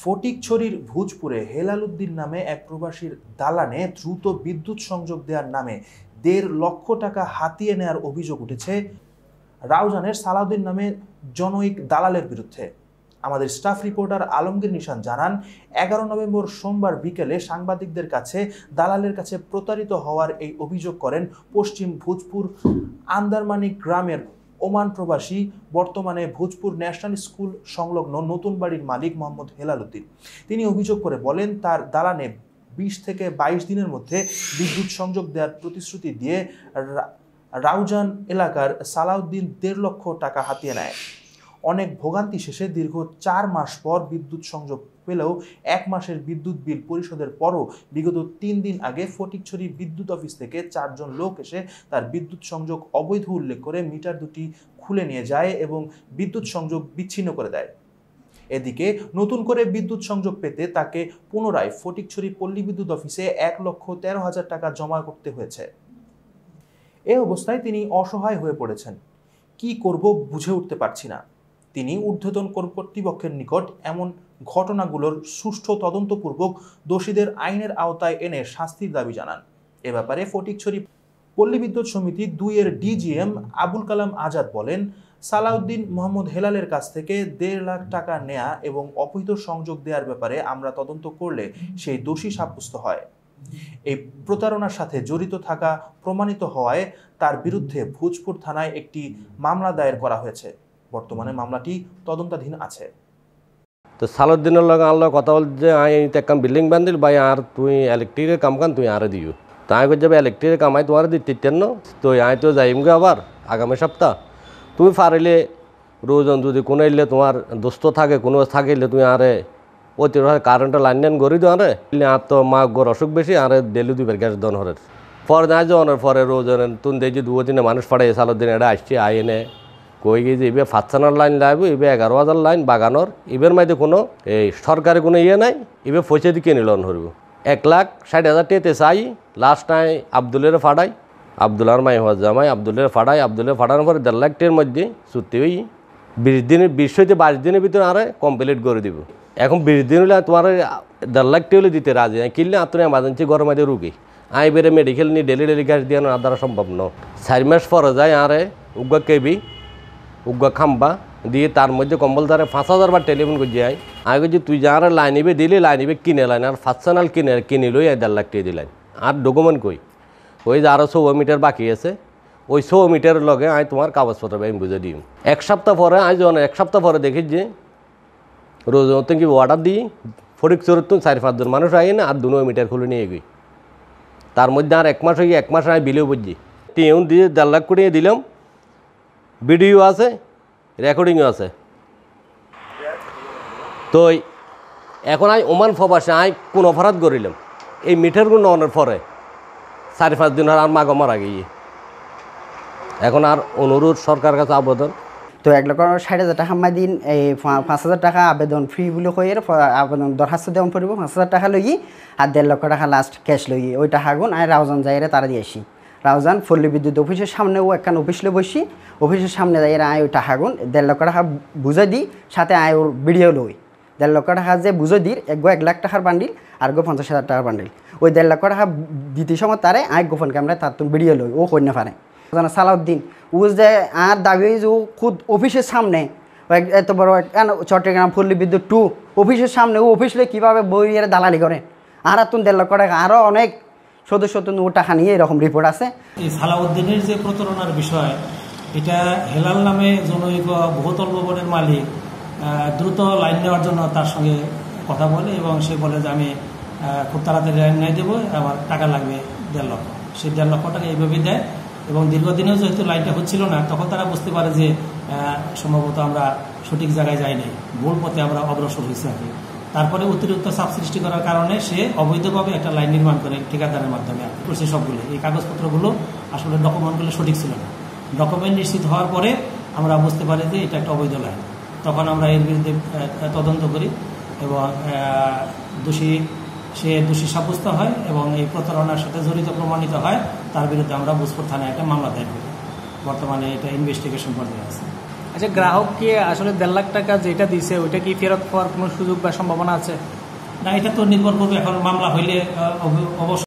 ফটিকছড়ির ভুজপুরে হেলাল উদ্দিন নামে এক প্রবাসীর দালানে দ্রুত বিদ্যুৎ সংযোগ দেওয়ার নামে দেড় লক্ষ টাকা হাতিয়ে নেয়ার অভিযোগ উঠেছে রাউজানের সালাউদ্দিন নামে জনৈক দালালের বিরুদ্ধে আমাদের স্টাফ রিপোর্টার আলমগীর নিশান জানান এগারো নভেম্বর সোমবার বিকেলে সাংবাদিকদের কাছে দালালের কাছে প্রতারিত হওয়ার এই অভিযোগ করেন পশ্চিম ভোজপুর আন্দারমানিক গ্রামের ওমান প্রবাসী বর্তমানে ভোজপুর ন্যাশনাল স্কুল সংলগ্ন নতুন বাড়ির মালিক মোহাম্মদ হেলাল উদ্দিন তিনি অভিযোগ করে বলেন তার দালানে বিশ থেকে বাইশ দিনের মধ্যে বিদ্যুৎ সংযোগ দেওয়ার প্রতিশ্রুতি দিয়ে রাউজান এলাকার সালাউদ্দিন দেড় লক্ষ টাকা হাতিয়ে নেয় অনেক ভোগান্তি শেষে দীর্ঘ চার মাস পর বিদ্যুৎ সংযোগ পেলেও এক মাসের বিদ্যুৎ বিল পরিশোধের পরও বিগত তিন দিন আগে ফটিকছড়ি বিদ্যুৎ অফিস থেকে চারজন লোক এসে তার বিদ্যুৎ সংযোগ অবৈধ উল্লেখ করে মিটার দুটি খুলে নিয়ে যায় এবং বিদ্যুৎ সংযোগ বিচ্ছিন্ন করে দেয় এদিকে নতুন করে বিদ্যুৎ সংযোগ পেতে তাকে পুনরায় ফটিকছড়ি পল্লী বিদ্যুৎ অফিসে এক লক্ষ তেরো হাজার টাকা জমা করতে হয়েছে এ অবস্থায় তিনি অসহায় হয়ে পড়েছেন কি করব বুঝে উঠতে পারছি না তিনি ঊর্ধ্বতন কর্তৃপক্ষের নিকট এমন ঘটনাগুলোর সুষ্ঠু তদন্তপূর্বক দোষীদের আইনের আওতায় এনে শাস্তির দাবি জানান এ ব্যাপারে ফটিকছড়ি পল্লী বিদ্যুৎ সমিতি দুইয়ের ডিজিএম আবুল কালাম আজাদ বলেন সালাউদ্দিন মোহাম্মদ হেলালের কাছ থেকে দেড় লাখ টাকা নেয়া এবং অবৈধ সংযোগ দেওয়ার ব্যাপারে আমরা তদন্ত করলে সেই দোষী সাব্যস্ত হয় এই প্রতারণার সাথে জড়িত থাকা প্রমাণিত হওয়ায় তার বিরুদ্ধে ভোজপুর থানায় একটি মামলা দায়ের করা হয়েছে বর্তমানে মামলাটি তদন্তাধীন আছে তো সালুদ্দিনের লগে আনলো কথা বল যে আই তেকাম বিল্ডিং বান্ধিল ভাই আর তুই ইলেকট্রিকের কাম কান তুই আরে দিও তাই কই যাবে ইলেকট্রিকের কাম আই তোমার দিতে তেন তো আই তো যাইম আবার আগামী সপ্তাহ তুমি পারিলে রোজন যদি কোনো এলে তোমার দোস্ত থাকে কোনো থাকে এলে তুমি আরে অতি কারেন্টের লাইন লাইন গড়ি দিও আরে আর তো মা গোর অসুখ বেশি আরে ডেলি দিবে গ্যাস দন হরের পরে না জনের পরে রোজনের তুমি দেখছি দুদিনে মানুষ পাড়ে সালুদ্দিন এটা আসছে আই এনে কই গিয়ে যে ইবে ফাঁসানার লাইন লাগবে ইবে এগারো হাজার লাইন বাগানোর এবার মাঝে কোনো এই সরকারি কোনো ইয়ে নাই ইবে পয়সা দিকে কিনে ধরব এক লাখ ষাট হাজার টেতে চাই লাস্ট নাই আবদুলের ফাড়াই আবদুল্লার মাই হওয়ার জামাই আবদুল্লের ফাড়াই আবদুল্লের ফাড়ানোর পরে দেড় লাখ টের মধ্যে চুক্তি হই বিশ দিনের বিশ হইতে বাইশ দিনের ভিতরে আরে কমপ্লিট করে দিব এখন বিশ দিন হলে তোমার দেড় লাখ টেলে হলে দিতে রাজি নাই কিনলে আপনি এমার্জেন্সি ঘরের মাঝে রুগি আই বেড়ে মেডিকেল নিয়ে ডেলি ডেলি গাছ দিয়ে না দ্বারা সম্ভব ন চার মাস পরে যায় আরে উগা কেবি উগা খাম্বা দিয়ে তার মধ্যে কম্বল ধারে পাঁচ হাজার বার টেলিফোন করে যাই আগে যে তুই যা লাইন নিবে দিলে লাইন কিনে লাইন আর ফার্স্ট চ্যানেল কিনে কিনে লই এক দেড় লাখ টাকা দিলাইন আর ডকুমেন্ট কই ওই যে আরও সৌ মিটার বাকি আছে ওই সৌ মিটার লগে আমি তোমার কাগজপত্র আমি বুঝে দিই এক সপ্তাহ পরে আমি যখন এক সপ্তাহ পরে দেখি যে রোজ কি অর্ডার দিই ফরিক চোর তুমি চারি পাঁচজন মানুষ আই না আর দুনো মিটার খুলে নিয়ে গই তার মধ্যে আর এক মাস হয়ে এক মাস আমি বিলেও বুঝছি টিউন দিয়ে দেড় লাখ কুড়িয়ে দিলাম ভিডিও আছে রেকর্ডিংও আছে তো এখন আমি ওমান ফবাসে আমি কোন অপরাধ করিলাম এই মিঠের গুণ অনের পরে চারি পাঁচ দিন আর মাগ গমার আগে এখন আর অনুরোধ সরকার কাছে আবেদন তো এক লক্ষ ষাট হাজার টাকা আমার দিন এই পাঁচ হাজার টাকা আবেদন ফ্রি বলে কই আবেদন দরখাস্ত দেওয়া পড়ব পাঁচ হাজার টাকা লই আর দেড় লক্ষ টাকা লাস্ট ক্যাশ লই ওই টাকা গুণ আর রাউজন যাইরে তারা দিয়েছি রাউজান ফল্লি বিদ্যুৎ অফিসের সামনেও একখান অফিসলে বসি অফিসের সামনে যাই আয় ওইটা হাগুন দেড় লক্ষ টাকা বুঝে দিই সাথে আয় ওর ভিডিও লই দেড় লক্ষ টাকা যে বুঝে দিই এক গো এক লাখ টাকার বান্ডিল আর গো পঞ্চাশ হাজার টাকার বান্ডিল ওই দেড় লক্ষ টাকা দিতে সময় তারে আয় গোপন ক্যামেরায় তার তুমি ভিডিও লই ও কন্যা পারে সালাউদ্দিন ও যে আর দাবি ও খুদ অফিসের সামনে এত বড় কেন চট্টগ্রাম ফুল্লি বিদ্যুৎ টু অফিসের সামনে ও অফিসে কীভাবে এর দালালি করে আর তুমি দেড় লক্ষ টাকা আরও অনেক সদস্য নূর টাকা নিয়ে এরকম রিপোর্ট আছে সালাউদ্দিনের যে প্রতারণার বিষয় এটা হেলাল নামে জনৈক বহুতল ভবনের মালিক দ্রুত লাইন নেওয়ার জন্য তার সঙ্গে কথা বলে এবং সে বলে যে আমি খুব তাড়াতাড়ি লাইন নিয়ে দেবো আমার টাকা লাগবে দেড় লক্ষ সেই দেড় লক্ষ টাকা এইভাবে দেয় এবং দীর্ঘদিনেও যেহেতু লাইনটা হচ্ছিল না তখন তারা বুঝতে পারে যে সম্ভবত আমরা সঠিক জায়গায় যাইনি ভুল পথে আমরা অগ্রসর হয়েছি আর তারপরে অতিরিক্ত চাপ সৃষ্টি করার কারণে সে অবৈধভাবে একটা লাইন নির্মাণ করে ঠিকাদারের মাধ্যমে করছে সবগুলো এই কাগজপত্রগুলো আসলে ডকুমেন্টগুলো সঠিক ছিল না ডকুমেন্ট নিশ্চিত হওয়ার পরে আমরা বুঝতে পারি যে এটা একটা অবৈধ লাইন তখন আমরা এর বিরুদ্ধে তদন্ত করি এবং দোষী সে দোষী সাব্যস্ত হয় এবং এই প্রতারণার সাথে জড়িত প্রমাণিত হয় তার বিরুদ্ধে আমরা বুঝপুর থানায় একটা মামলা দায়ের করি বর্তমানে এটা ইনভেস্টিগেশন পর্যায়ে আছে আচ্ছা গ্রাহককে আসলে দেড় লাখ টাকা যেটা দিছে ওইটা কি ফেরত পাওয়ার কোনো সুযোগ বা সম্ভাবনা আছে না এটা তো নির্ভর করবে এখন মামলা হইলে অবশ্য